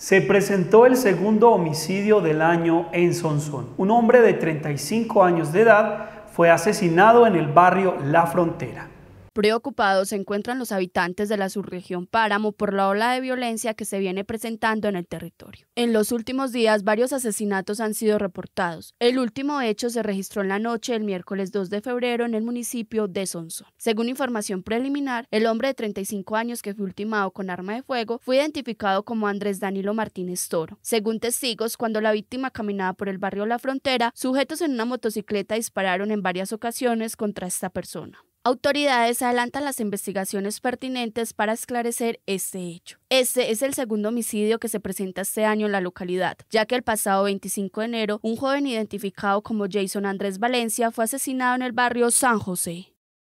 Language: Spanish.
Se presentó el segundo homicidio del año en Sonsón. Un hombre de 35 años de edad fue asesinado en el barrio La Frontera. Preocupados se encuentran los habitantes de la subregión Páramo por la ola de violencia que se viene presentando en el territorio. En los últimos días varios asesinatos han sido reportados. El último hecho se registró en la noche del miércoles 2 de febrero en el municipio de Sonson. Según información preliminar, el hombre de 35 años que fue ultimado con arma de fuego fue identificado como Andrés Danilo Martínez Toro. Según testigos, cuando la víctima caminaba por el barrio La Frontera, sujetos en una motocicleta dispararon en varias ocasiones contra esta persona. Autoridades adelantan las investigaciones pertinentes para esclarecer este hecho. Este es el segundo homicidio que se presenta este año en la localidad, ya que el pasado 25 de enero un joven identificado como Jason Andrés Valencia fue asesinado en el barrio San José.